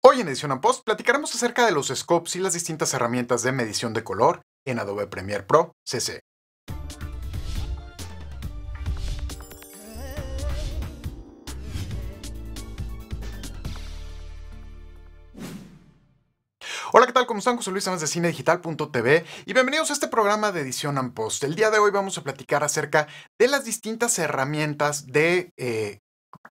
Hoy en Edición Post platicaremos acerca de los scopes y las distintas herramientas de medición de color en Adobe Premiere Pro CC. Hola, ¿qué tal? ¿Cómo están? José Luis Amas de cinedigital.tv y bienvenidos a este programa de edición and post. El día de hoy vamos a platicar acerca de las distintas herramientas de eh,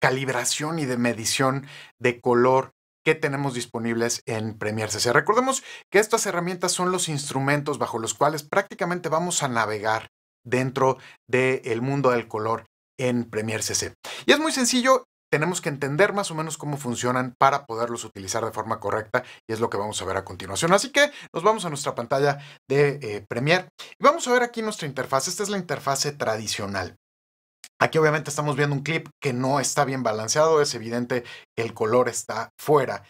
calibración y de medición de color que tenemos disponibles en Premiere CC. Recordemos que estas herramientas son los instrumentos bajo los cuales prácticamente vamos a navegar dentro del mundo del color en Premiere CC. Y es muy sencillo, tenemos que entender más o menos cómo funcionan para poderlos utilizar de forma correcta y es lo que vamos a ver a continuación. Así que nos vamos a nuestra pantalla de eh, Premiere y vamos a ver aquí nuestra interfaz. Esta es la interfase tradicional. Aquí obviamente estamos viendo un clip que no está bien balanceado, es evidente que el color está fuera.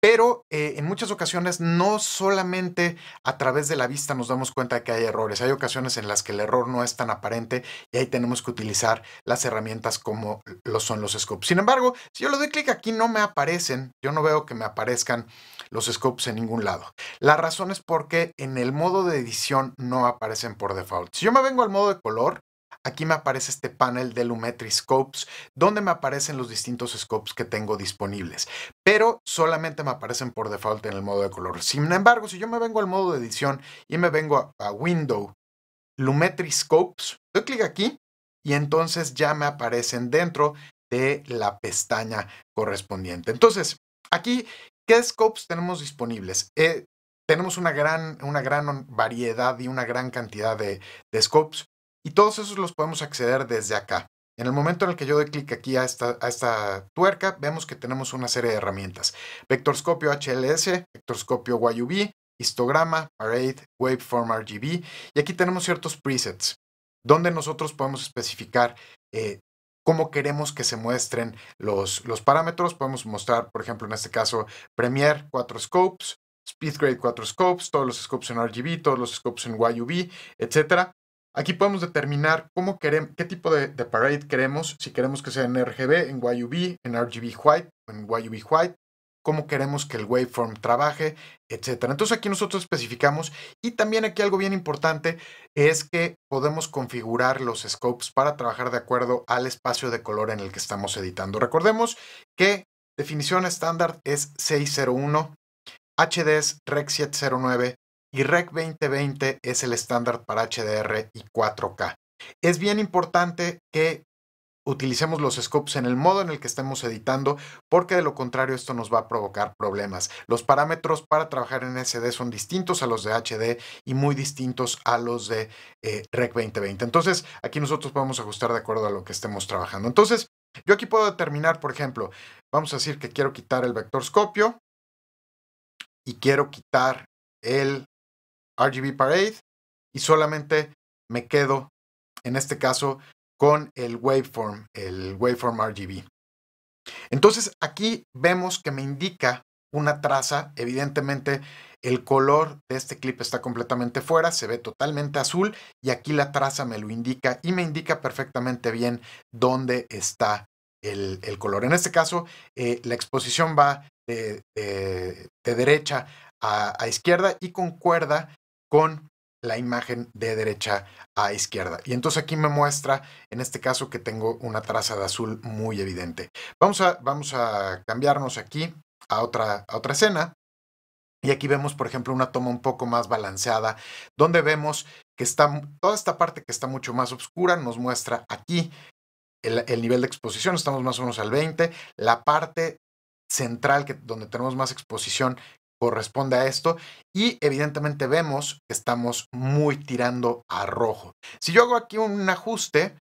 Pero eh, en muchas ocasiones no solamente a través de la vista nos damos cuenta de que hay errores, hay ocasiones en las que el error no es tan aparente y ahí tenemos que utilizar las herramientas como lo son los scopes. Sin embargo, si yo le doy clic aquí no me aparecen, yo no veo que me aparezcan los scopes en ningún lado. La razón es porque en el modo de edición no aparecen por default. Si yo me vengo al modo de color, Aquí me aparece este panel de Lumetri Scopes, donde me aparecen los distintos scopes que tengo disponibles, pero solamente me aparecen por default en el modo de color. Sin embargo, si yo me vengo al modo de edición y me vengo a, Window, Lumetri Scopes, doy clic aquí y entonces ya me aparecen dentro de la pestaña correspondiente. Entonces, aquí, ¿qué scopes tenemos disponibles? Eh, tenemos una gran, una gran variedad y una gran cantidad de scopes. Y todos esos los podemos acceder desde acá. En el momento en el que yo doy clic aquí a esta, tuerca, vemos que tenemos una serie de herramientas. Vectorscopio HLS, vectorscopio YUV, histograma, parade, waveform RGB. Y aquí tenemos ciertos presets donde nosotros podemos especificar eh, cómo queremos que se muestren los, los parámetros. Podemos mostrar, por ejemplo, en este caso, Premiere 4 scopes, Speedgrade 4 scopes, todos los scopes en RGB, todos los scopes en YUV, etc. Aquí podemos determinar cómo queremos, qué tipo de, parade queremos, si queremos que sea en RGB, en YUV, en RGB White, en YUV White, cómo queremos que el waveform trabaje, etc. Entonces aquí nosotros especificamos y también aquí algo bien importante es que podemos configurar los scopes para trabajar de acuerdo al espacio de color en el que estamos editando. Recordemos que definición estándar es 601, HD es Rec 709, y Rec 2020 es el estándar para HDR y 4K. Es bien importante que utilicemos los scopes en el modo en el que estemos editando, porque de lo contrario esto nos va a provocar problemas. Los parámetros para trabajar en SD son distintos a los de HD y muy distintos a los de eh, Rec 2020. Entonces, aquí nosotros podemos ajustar de acuerdo a lo que estemos trabajando. Entonces, yo aquí puedo determinar, por ejemplo, vamos a decir que quiero quitar el vectorscopio y quiero quitar el RGB Parade y solamente me quedo, en este caso, con el waveform, el waveform RGB. Entonces aquí vemos que me indica una traza, evidentemente el color de este clip está completamente fuera, se ve totalmente azul y aquí la traza me lo indica y me indica perfectamente bien dónde está el, color. En este caso, eh, la exposición va de, derecha a, a, izquierda y concuerda con la imagen de derecha a izquierda. Y entonces aquí me muestra, en este caso, que tengo una traza de azul muy evidente. Vamos a, vamos a cambiarnos aquí a otra, otra escena. Y aquí vemos, por ejemplo, una toma un poco más balanceada, donde vemos que está toda esta parte que está mucho más oscura, nos muestra aquí el, nivel de exposición, estamos más o menos al 20, la parte central que, donde tenemos más exposición corresponde a esto y evidentemente vemos que estamos muy tirando a rojo. Si yo hago aquí un ajuste,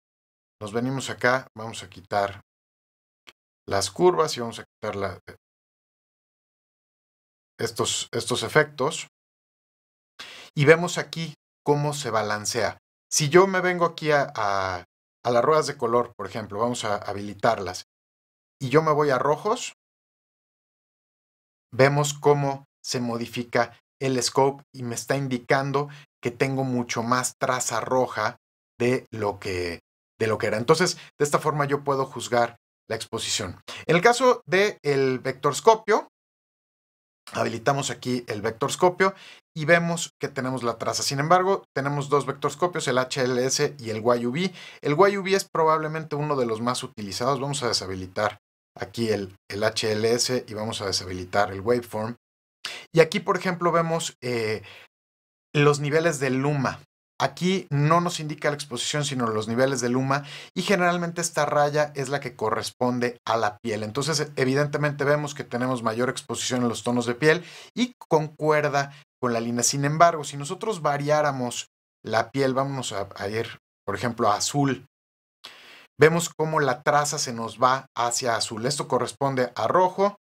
nos venimos acá, vamos a quitar las curvas y vamos a quitar eh, estos, estos efectos y vemos aquí cómo se balancea. Si yo me vengo aquí a las ruedas de color, por ejemplo, vamos a habilitarlas y yo me voy a rojos, vemos cómo se modifica el scope y me está indicando que tengo mucho más traza roja de lo que, de lo que era. Entonces, de esta forma yo puedo juzgar la exposición. En el caso del vectorscopio, habilitamos aquí el vectorscopio y vemos que tenemos la traza. Sin embargo, tenemos dos vectorscopios, el HLS y el YUV. El YUV es probablemente uno de los más utilizados. Vamos a deshabilitar aquí el, HLS y vamos a deshabilitar el waveform. Y aquí, por ejemplo, vemos eh, los niveles de luma. Aquí no nos indica la exposición, sino los niveles de luma y generalmente esta raya es la que corresponde a la piel. Entonces, evidentemente vemos que tenemos mayor exposición en los tonos de piel y concuerda con la línea. Sin embargo, si nosotros variáramos la piel, vamos a, a ir, por ejemplo, a azul vemos cómo la traza se nos va hacia azul. Esto corresponde a rojo,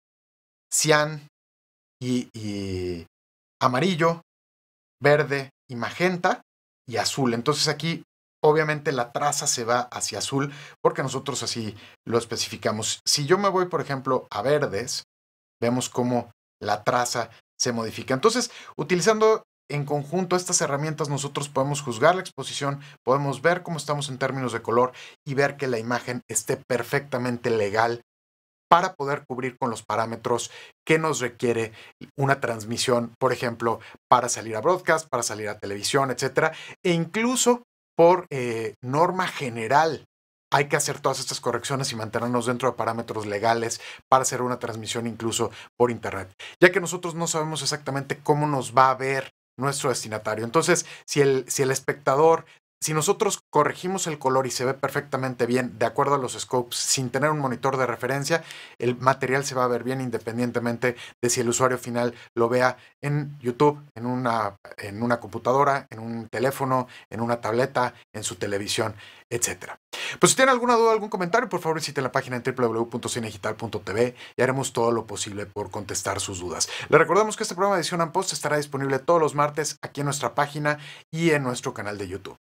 cian y, amarillo, verde y magenta y azul. Entonces aquí obviamente la traza se va hacia azul porque nosotros así lo especificamos. Si yo me voy, por ejemplo, a verdes, vemos cómo la traza se modifica. Entonces, utilizando en conjunto estas herramientas nosotros podemos juzgar la exposición, podemos ver cómo estamos en términos de color y ver que la imagen esté perfectamente legal para poder cubrir con los parámetros que nos requiere una transmisión, por ejemplo, para salir a broadcast, para salir a televisión, etc. e incluso por eh, norma general. Hay que hacer todas estas correcciones y mantenernos dentro de parámetros legales para hacer una transmisión incluso por Internet, ya que nosotros no sabemos exactamente cómo nos va a ver nuestro destinatario. Entonces, si el, si el espectador si nosotros corregimos el color y se ve perfectamente bien de acuerdo a los scopes sin tener un monitor de referencia, el material se va a ver bien independientemente de si el usuario final lo vea en YouTube, en una, en una computadora, en un teléfono, en una tableta, en su televisión, etc. Pues si tienen alguna duda, algún comentario, por favor visiten la página en www.cinegital.tv y haremos todo lo posible por contestar sus dudas. Le recordamos que este programa de Edición and Post estará disponible todos los martes aquí en nuestra página y en nuestro canal de YouTube.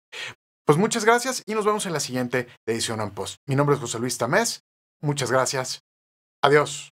Pues muchas gracias y nos vemos en la siguiente edición en post. Mi nombre es José Luis Tamés. Muchas gracias. Adiós.